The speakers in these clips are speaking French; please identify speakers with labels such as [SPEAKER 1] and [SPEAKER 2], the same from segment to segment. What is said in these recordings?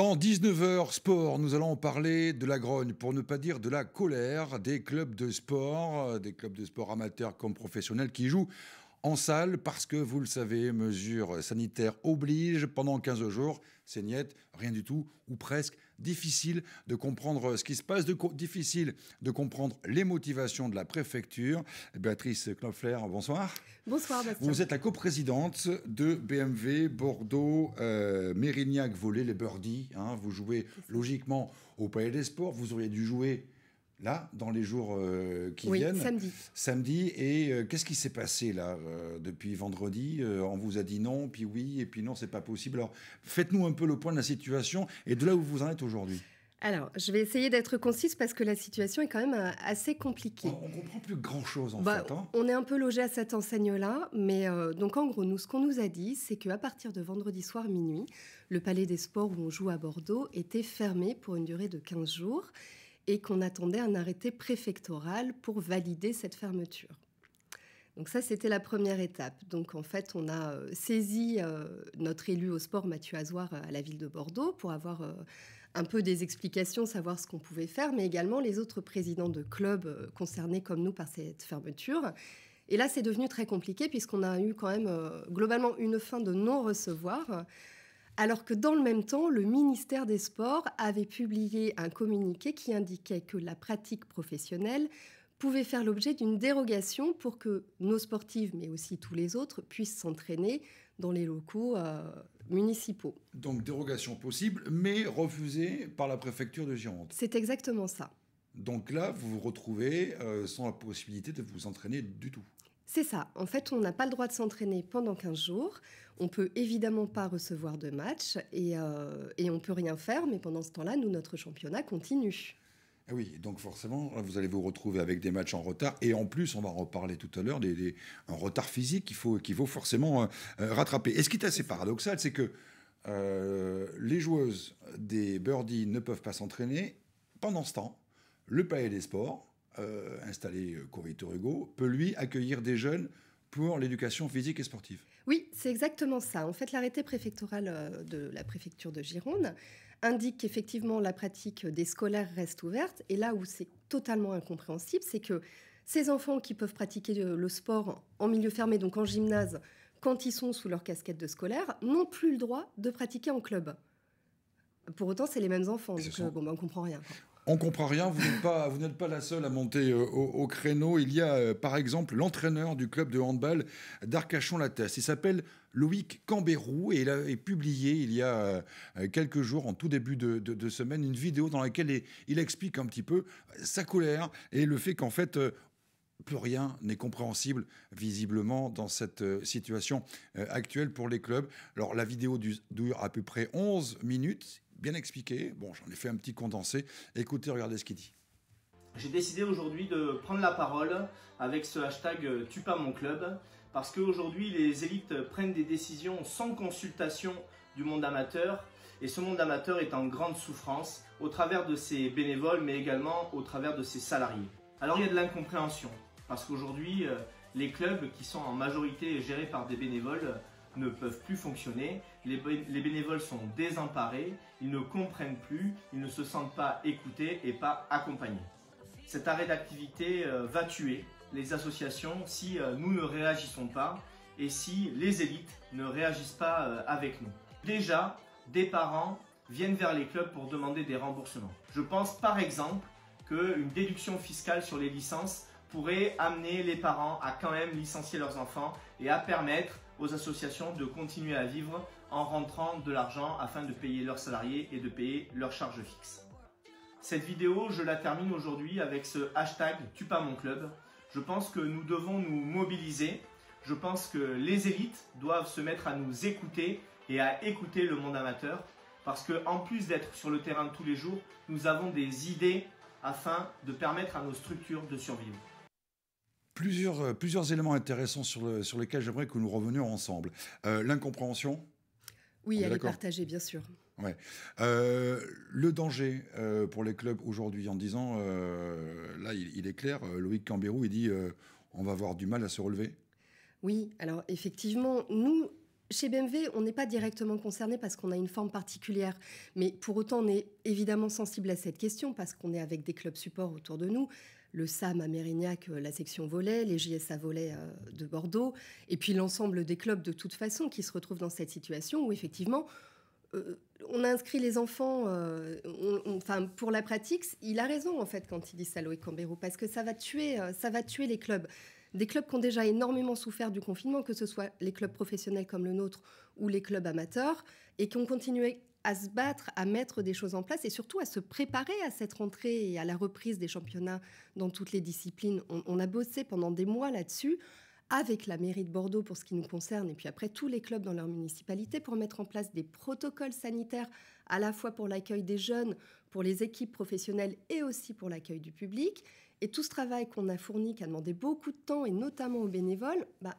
[SPEAKER 1] Dans 19h Sport, nous allons parler de la grogne, pour ne pas dire de la colère des clubs de sport, euh, des clubs de sport amateurs comme professionnels qui jouent en salle parce que, vous le savez, mesures sanitaires obligent pendant 15 jours. C'est niette, rien du tout, ou presque difficile de comprendre ce qui se passe, difficile de comprendre les motivations de la préfecture. Béatrice Knopfler, bonsoir.
[SPEAKER 2] Bonsoir, Vous êtes
[SPEAKER 1] la coprésidente de BMW Bordeaux euh, Mérignac Volé, les Birdies. Hein. vous jouez logiquement au Palais des Sports. Vous auriez dû jouer là, dans les jours euh, qui viennent. Samedi. Samedi. Et euh, qu'est-ce qui s'est passé là euh, depuis vendredi On vous a dit non, puis oui, et puis non, c'est pas possible. Alors, faites-nous un peu le point de la situation et de là où vous en êtes aujourd'hui.
[SPEAKER 2] Alors, je vais essayer d'être concise parce que la situation est quand même assez compliquée. On ne
[SPEAKER 1] comprend plus grand-chose en bah, fait. Hein.
[SPEAKER 2] On est un peu logé à cette enseigne-là, mais donc en gros, nous, ce qu'on nous a dit, c'est qu'à partir de vendredi soir minuit, le Palais des Sports où on joue à Bordeaux était fermé pour une durée de 15 jours et qu'on attendait un arrêté préfectoral pour valider cette fermeture. Donc ça, c'était la première étape. Donc en fait, on a euh, saisi euh, notre élu au sport, Mathieu Azoir, euh, à la ville de Bordeaux, pour avoir un peu des explications, savoir ce qu'on pouvait faire, mais également les autres présidents de clubs concernés comme nous par cette fermeture. Et là, c'est devenu très compliqué puisqu'on a eu quand même globalement une fin de non-recevoir. Alors que dans le même temps, le ministère des Sports avait publié un communiqué qui indiquait que la pratique professionnelle pouvait faire l'objet d'une dérogation pour que nos sportives, mais aussi tous les autres, puissent s'entraîner dans les locaux euh, municipaux.
[SPEAKER 1] Donc dérogation possible, mais refusée par la préfecture de Gironde. C'est exactement ça. Donc là, vous vous retrouvez euh, sans la possibilité de vous entraîner du tout.
[SPEAKER 2] C'est ça. En fait, on n'a pas le droit de s'entraîner pendant 15 jours. On peut évidemment pas recevoir de matchs et, euh, et on peut rien faire. Mais pendant ce temps-là, nous, notre championnat continue.
[SPEAKER 1] Ah oui, donc forcément, vous allez vous retrouver avec des matchs en retard. Et en plus, on va en reparler tout à l'heure, des, un retard physique qu'il faut, forcément euh, euh, rattraper. Et ce qui est assez paradoxal, c'est que euh, les joueuses des Birdies ne peuvent pas s'entraîner. Pendant ce temps, le palais des sports euh, installé euh, Corito Hugo, peut lui accueillir des jeunes pour l'éducation physique et sportive.
[SPEAKER 2] Oui, c'est exactement ça. En fait, l'arrêté préfectoral euh, de la préfecture de Gironde indique qu'effectivement la pratique des scolaires reste ouverte. Et là où c'est totalement incompréhensible, c'est que ces enfants qui peuvent pratiquer le sport en milieu fermé, donc en gymnase, quand ils sont sous leur casquette de scolaire, n'ont plus le droit de pratiquer en club. Pour autant, c'est les mêmes enfants, donc bon, ben, on comprend rien.
[SPEAKER 1] On comprend rien, vous n'êtes pas, pas la seule à monter euh, au, créneau. Il y a euh, par exemple l'entraîneur du club de handball darcachon la Il s'appelle Loïc Cambérou et il a publié il y a euh, quelques jours, en tout début de, semaine, une vidéo dans laquelle il, il explique un petit peu sa colère et le fait qu'en fait plus rien n'est compréhensible visiblement dans cette situation actuelle pour les clubs. Alors la vidéo dure à peu près 11 minutes bien expliqué. Bon, j'en ai fait un petit condensé. Écoutez, regardez ce qu'il dit.
[SPEAKER 3] J'ai décidé aujourd'hui de prendre la parole avec ce hashtag euh, tu pas mon club parce qu'aujourd'hui les élites prennent des décisions sans consultation du monde amateur et ce monde amateur est en grande souffrance au travers de ses bénévoles mais également au travers de ses salariés. Alors il y a de l'incompréhension parce qu'aujourd'hui euh, les clubs qui sont en majorité gérés par des bénévoles ne peuvent plus fonctionner, les, bénévoles sont désemparés, ils ne comprennent plus, ils ne se sentent pas écoutés et pas accompagnés. Cet arrêt d'activité euh, va tuer les associations si euh, nous ne réagissons pas et si les élites ne réagissent pas euh, avec nous. Déjà, des parents viennent vers les clubs pour demander des remboursements. Je pense par exemple qu'une déduction fiscale sur les licences pourrait amener les parents à quand même licencier leurs enfants et à permettre aux associations de continuer à vivre en rentrant de l'argent afin de payer leurs salariés et de payer leurs charges fixes. Cette vidéo, je la termine aujourd'hui avec ce hashtag tu pas mon club. Je pense que nous devons nous mobiliser. Je pense que les élites doivent se mettre à nous écouter et à écouter le monde amateur. Parce que, en plus d'être sur le terrain tous les jours, nous avons des idées afin de permettre à nos structures de survivre
[SPEAKER 1] plusieurs, euh, plusieurs éléments intéressants sur, le, sur lesquels j'aimerais que nous revenions ensemble. Euh, l'incompréhension
[SPEAKER 2] Oui, elle est partagée, bien sûr.
[SPEAKER 1] Euh, le danger pour les clubs aujourd'hui, en disant, là, il, est clair, Loïc Cambérou, il dit on va avoir du mal à se relever.
[SPEAKER 2] Oui, alors effectivement, nous, chez BMW, on n'est pas directement concerné parce qu'on a une forme particulière, mais pour autant, on est évidemment sensible à cette question parce qu'on est avec des clubs supports autour de nous, le SAM à Mérignac, euh, la section volet, les JSA volet euh, de Bordeaux, et puis l'ensemble des clubs de toute façon qui se retrouvent dans cette situation où effectivement, euh, on inscrit les enfants enfin, pour la pratique. Il a raison en fait quand il dit ça, et Cambérou, parce que ça va tuer, ça va tuer les clubs. Des clubs qui ont déjà énormément souffert du confinement, que ce soit les clubs professionnels comme le nôtre ou les clubs amateurs, et qui ont continué à se battre, à mettre des choses en place et surtout à se préparer à cette rentrée et à la reprise des championnats dans toutes les disciplines. On, a bossé pendant des mois là-dessus avec la mairie de Bordeaux pour ce qui nous concerne, et puis après tous les clubs dans leur municipalité pour mettre en place des protocoles sanitaires à la fois pour l'accueil des jeunes, pour les équipes professionnelles et aussi pour l'accueil du public. Et tout ce travail qu'on a fourni, qui a demandé beaucoup de temps, et notamment aux bénévoles, bah,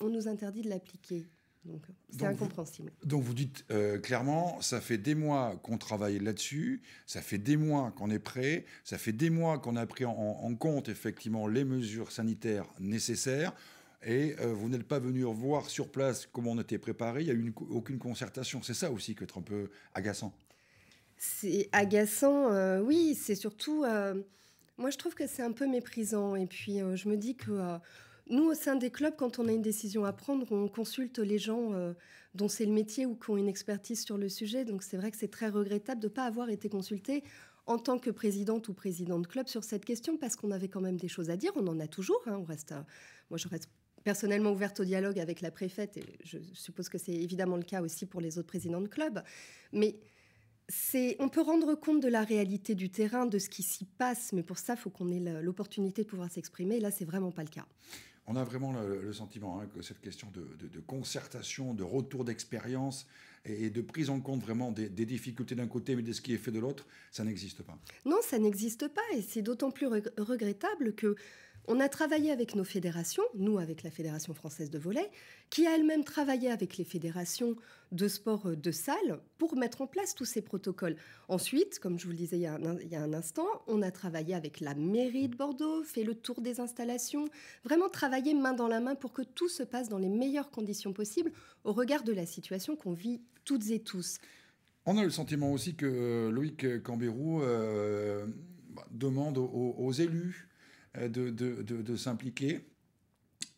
[SPEAKER 2] on nous interdit de l'appliquer.
[SPEAKER 1] Donc euh, c'est incompréhensible. Vous, donc vous dites euh, clairement, ça fait des mois qu'on travaille là-dessus, ça fait des mois qu'on est prêt, ça fait des mois qu'on a pris en, compte effectivement les mesures sanitaires nécessaires. Et euh, vous n'êtes pas venu voir sur place comment on était préparé, il n'y a eu aucune concertation. C'est ça aussi qui est un peu agaçant.
[SPEAKER 2] C'est agaçant, oui, c'est surtout... moi je trouve que c'est un peu méprisant. Et puis je me dis que nous, au sein des clubs, quand on a une décision à prendre, on consulte les gens euh, dont c'est le métier ou qui ont une expertise sur le sujet. Donc c'est vrai que c'est très regrettable de ne pas avoir été consulté en tant que présidente ou présidente de club sur cette question parce qu'on avait quand même des choses à dire. On en a toujours. Hein. on reste, euh, moi, je reste personnellement ouverte au dialogue avec la préfète et je suppose que c'est évidemment le cas aussi pour les autres présidents de club. Mais on peut rendre compte de la réalité du terrain, de ce qui s'y passe, mais pour ça, il faut qu'on ait
[SPEAKER 1] l'opportunité
[SPEAKER 2] de pouvoir s'exprimer. Et Là, c'est vraiment pas le cas
[SPEAKER 1] on a vraiment le, sentiment hein, que cette question de, concertation, de retour d'expérience et, de prise en compte vraiment des, des difficultés d'un côté mais de ce qui est fait de l'autre, ça n'existe pas.
[SPEAKER 2] Non, ça n'existe pas et c'est d'autant plus regrettable que on a travaillé avec nos fédérations, nous avec la Fédération française de volet, qui a elle-même travaillé avec les fédérations de sport euh, de salle pour mettre en place tous ces protocoles. Ensuite, comme je vous le disais il y a un, instant, on a travaillé avec la mairie de Bordeaux, fait le tour des installations, vraiment travaillé main dans la main pour que tout se passe dans les meilleures conditions possibles au regard de la situation qu'on vit toutes et tous.
[SPEAKER 1] On a le sentiment aussi que euh, Loïc Cambérou euh, bah, demande aux élus, euh, de, s'impliquer.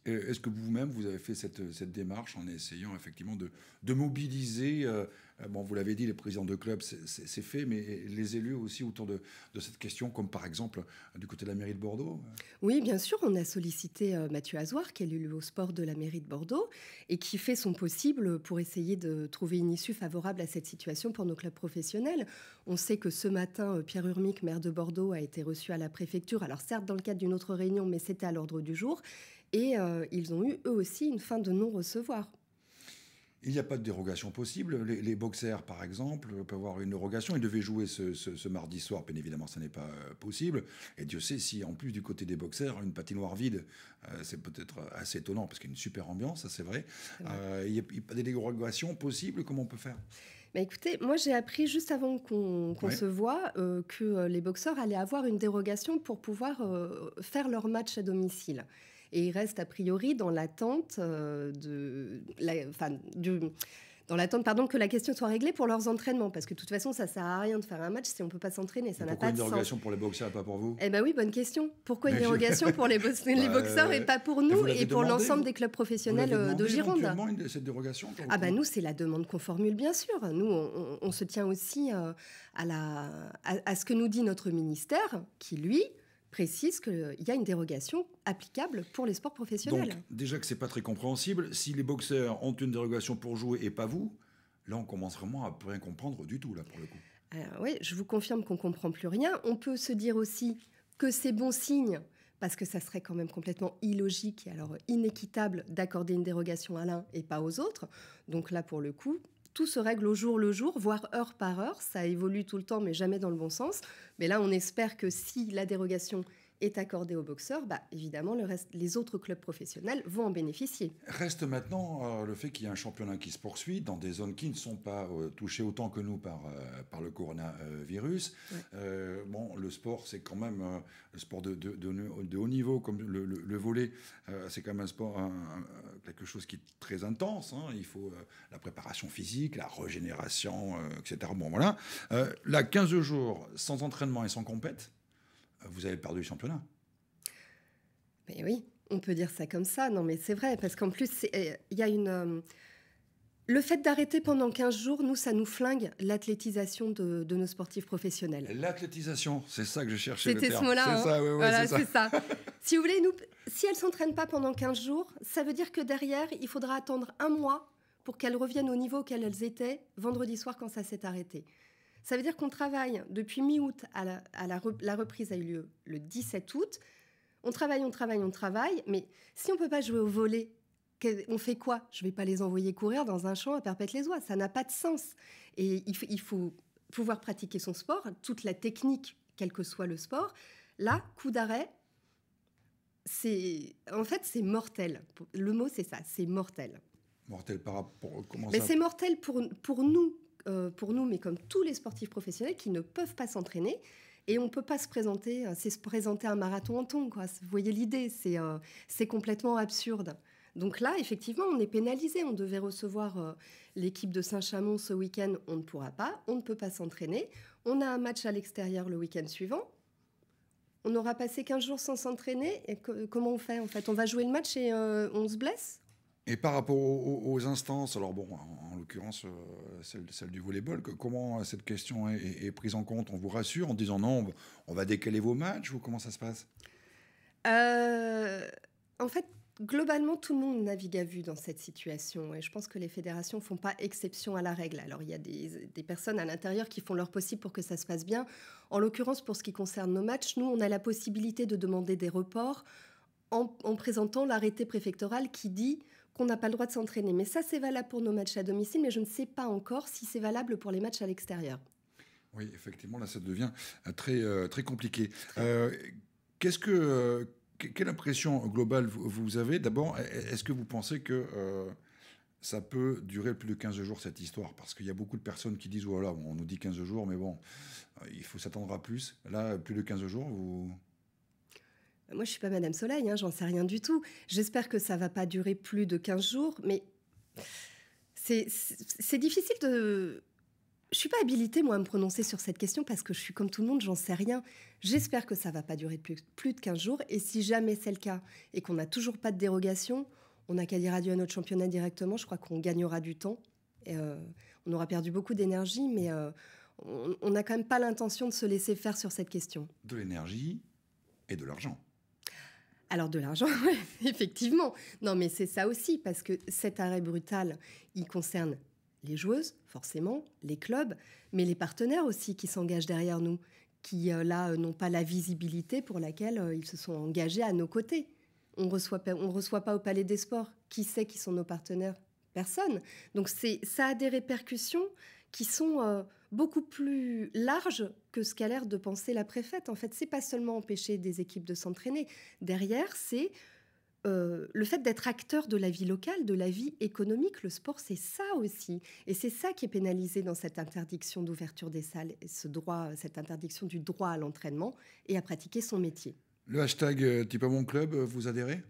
[SPEAKER 1] Est-ce que vous-même, vous avez fait cette, démarche en essayant effectivement de, de mobiliser, euh, euh, bon, vous l'avez dit, les présidents de clubs, c'est fait, mais les élus aussi autour de, cette question, comme par exemple euh, du côté de la mairie de Bordeaux
[SPEAKER 2] Oui, bien sûr, on a sollicité Mathieu Azoir, qui est élu au sport de la mairie de Bordeaux, et qui fait son possible pour essayer de trouver une issue favorable à cette situation pour nos clubs professionnels. On sait que ce matin, Pierre Urmic, maire de Bordeaux, a été reçu à la préfecture, alors certes dans le cadre d'une autre réunion, mais c'était à l'ordre du jour. Et euh, ils ont eu eux aussi une fin de non-recevoir.
[SPEAKER 1] Il n'y a pas de dérogation possible. Les, les, boxers, par exemple, peuvent avoir une dérogation. Ils devaient jouer ce, mardi soir, bien évidemment, ça n'est pas euh, possible. Et Dieu sait si, en plus du côté des boxers, une patinoire vide, euh, c'est peut-être assez étonnant parce qu'il y a une super ambiance, ça c'est vrai. il n'y a, pas de dérogation possible. Comment on peut faire
[SPEAKER 2] bah, écoutez, moi j'ai appris juste avant qu'on se voit que les boxeurs allaient avoir une dérogation pour pouvoir faire leur match à domicile. Et il reste a priori dans l'attente euh, de, la, enfin, dans l'attente pardon que la question soit réglée pour leurs entraînements parce que de toute façon ça sert à rien de faire un match si on peut pas s'entraîner ça n'a pas Pourquoi une dérogation
[SPEAKER 1] pour les boxeurs et pas pour vous
[SPEAKER 2] Eh ben oui, bonne question. Pourquoi une dérogation pour les, bah, boxeurs et pas pour nous et, pour l'ensemble des clubs professionnels euh, de Gironde une,
[SPEAKER 1] cette dérogation Ah ben bah nous
[SPEAKER 2] c'est la demande qu'on formule bien sûr. Nous on, se tient aussi euh, à la à ce que nous dit notre ministère qui lui précise qu'il y a une dérogation applicable pour les sports professionnels. Donc,
[SPEAKER 1] déjà que c'est pas très compréhensible, si les boxeurs ont une dérogation pour jouer et pas vous, là on commence vraiment à rien comprendre du tout là pour le coup.
[SPEAKER 2] Euh, oui, je vous confirme qu'on comprend plus rien. On peut se dire aussi que c'est bon signe parce que ça serait quand même complètement illogique et alors inéquitable d'accorder une dérogation à l'un et pas aux autres. Donc là, pour le coup, tout se règle au jour le jour, voire heure par heure. Ça évolue tout le temps, mais jamais dans le bon sens. Mais là, on espère que si la dérogation est accordé aux boxeurs, bah, évidemment, le reste, les autres clubs professionnels vont en bénéficier.
[SPEAKER 1] Reste maintenant euh, le fait qu'il y a un championnat qui se poursuit dans des zones qui ne sont pas euh, touchées autant que nous par, euh, par le coronavirus. bon, le sport, c'est quand même le sport de, de, haut niveau, comme le, volet, c'est quand même un sport, quelque chose qui est très intense. Hein. Il faut la préparation physique, la régénération, etc. Bon, voilà. là, 15 jours sans entraînement et sans compète vous avez perdu le championnat.
[SPEAKER 2] oui, on peut dire ça comme ça. Non, mais c'est vrai, parce qu'en plus, euh, il y a une. Euh, le fait d'arrêter pendant 15 jours, nous, ça nous flingue l'athlétisation de, nos sportifs professionnels.
[SPEAKER 1] L'athlétisation, c'est ça que je cherchais. C'était ce mot-là. C'est hein. ça, voilà, c'est
[SPEAKER 2] ça. si vous voulez, nous, si elles ne s'entraînent pas pendant 15 jours, ça veut dire que derrière, il faudra attendre un mois pour qu'elles reviennent au niveau auquel elles étaient vendredi soir quand ça s'est arrêté. Ça veut dire qu'on travaille depuis mi-août à, la, reprise a eu lieu le 17 août. On travaille, on travaille, on travaille, mais si on peut pas jouer au volet, on fait quoi Je vais pas les envoyer courir dans un champ à perpète les oies, ça n'a pas de sens. Et il, faut pouvoir pratiquer son sport, toute la technique, quel que soit le sport. Là, coup d'arrêt, c'est en fait c'est mortel. Le mot c'est ça, c'est mortel.
[SPEAKER 1] Mortel par rapport comment Mais ça... c'est
[SPEAKER 2] mortel pour pour nous euh, pour nous, mais comme tous les sportifs professionnels qui ne peuvent pas s'entraîner. Et on ne peut pas se présenter, euh, c'est se présenter à un marathon en tongs. Quoi. Vous voyez l'idée, euh, c'est complètement absurde. Donc là, effectivement, on est pénalisé. On devait recevoir l'équipe de Saint-Chamond ce week-end. On ne pourra pas. On ne peut pas s'entraîner. On a un match à l'extérieur le week-end suivant. On aura passé 15 jours sans s'entraîner. comment on fait en fait On va jouer le match et on se blesse
[SPEAKER 1] et par rapport aux, instances, alors bon, en, l'occurrence euh, celle, du volleyball, comment cette question est, prise en compte On vous rassure en disant non, on va décaler vos matchs ou comment ça se passe
[SPEAKER 2] euh, En fait, globalement, tout le monde navigue à vue dans cette situation. Et je pense que les fédérations ne font pas exception à la règle. Alors, il y a des, personnes à l'intérieur qui font leur possible pour que ça se passe bien. En l'occurrence, pour ce qui concerne nos matchs, nous, on a la possibilité de demander des reports en présentant l'arrêté préfectoral qui dit qu'on n'a pas le droit de s'entraîner. Mais ça, c'est valable pour nos matchs à domicile, mais je ne sais pas encore si c'est valable pour les matchs à l'extérieur.
[SPEAKER 1] Oui, effectivement, là, ça devient euh, très, euh, très compliqué. Euh, qu'est-ce que, quelle impression globale vous avez D'abord, e, e, est-ce que vous pensez que ça peut durer plus de 15 jours, cette histoire Parce qu'il y a beaucoup de personnes qui disent, voilà, oh on nous dit 15 jours, mais bon, il faut s'attendre à plus. Là, plus de 15 jours, vous...
[SPEAKER 2] Moi, je suis pas Madame Soleil, hein, j'en sais rien du tout. J'espère que ça va pas durer plus de 15 jours, mais c'est difficile de. Je suis pas habilitée, moi, à me prononcer sur cette question parce que je suis comme tout le monde, j'en sais rien. J'espère que ça va pas durer plus, de 15 jours. Et si jamais c'est le cas et qu'on n'a toujours pas de dérogation, on n'a qu'à dire adieu à notre championnat directement. Je crois qu'on gagnera du temps. Et, euh, on aura perdu beaucoup d'énergie, mais euh, on n'a quand même pas l'intention de se laisser faire sur cette question.
[SPEAKER 1] De l'énergie et de l'argent.
[SPEAKER 2] Alors de l'argent, effectivement. Non, mais c'est ça aussi, parce que cet arrêt brutal, il concerne les joueuses, forcément, les clubs, mais les partenaires aussi qui s'engagent derrière nous, qui euh, là euh, n'ont pas la visibilité pour laquelle euh, ils se sont engagés à nos côtés. On reçoit, on reçoit pas au Palais des Sports. Qui sait qui sont nos partenaires Personne. Donc c'est ça a des répercussions qui sont euh, beaucoup plus larges que ce qu'a l'air de penser la préfète. En fait, c'est pas seulement empêcher des équipes de s'entraîner. Derrière, c'est euh, le fait d'être acteur de la vie locale, de la vie économique, le sport, c'est ça aussi. Et c'est ça qui est pénalisé dans cette interdiction d'ouverture des salles, ce droit, cette interdiction du droit à l'entraînement et à pratiquer son métier.
[SPEAKER 1] Le hashtag euh, Type à mon club, vous adhérez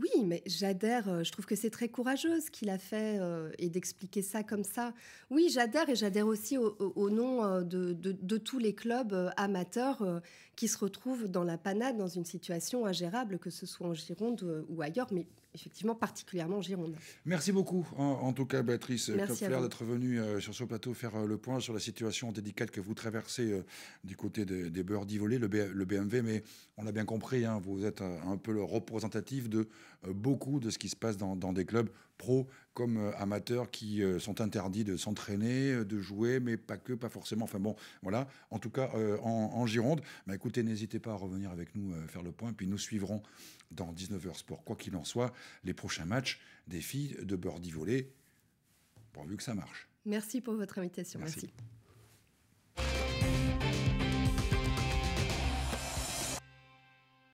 [SPEAKER 2] oui, mais j'adhère. Euh, je trouve que c'est très courageux ce qu'il a fait euh, et d'expliquer ça comme ça. Oui, j'adhère et j'adhère aussi au, nom euh, de, tous les clubs amateurs qui se retrouvent dans la panade, dans une situation ingérable, que ce soit en Gironde ou ailleurs, mais effectivement particulièrement Gironde.
[SPEAKER 1] Merci beaucoup, en, tout cas, Béatrice plaisir d'être venue euh, sur ce plateau faire euh, le point sur la situation délicate que vous traversez euh, du côté des beurres d'Ivolé, le, le, BMW. Mais on l'a bien compris, hein, vous êtes un, un peu le représentatif de euh, beaucoup de ce qui se passe dans, des clubs pro comme euh, amateurs qui euh, sont interdits de s'entraîner, de jouer, mais pas que, pas forcément. Enfin bon, voilà. En tout cas, en, Gironde, mais bah, écoutez, n'hésitez pas à revenir avec nous faire le point. Puis nous suivrons dans 19h Sport, quoi qu'il en soit, les prochains matchs des filles de birdie Volley, pourvu que ça marche.
[SPEAKER 2] Merci pour votre invitation. Merci.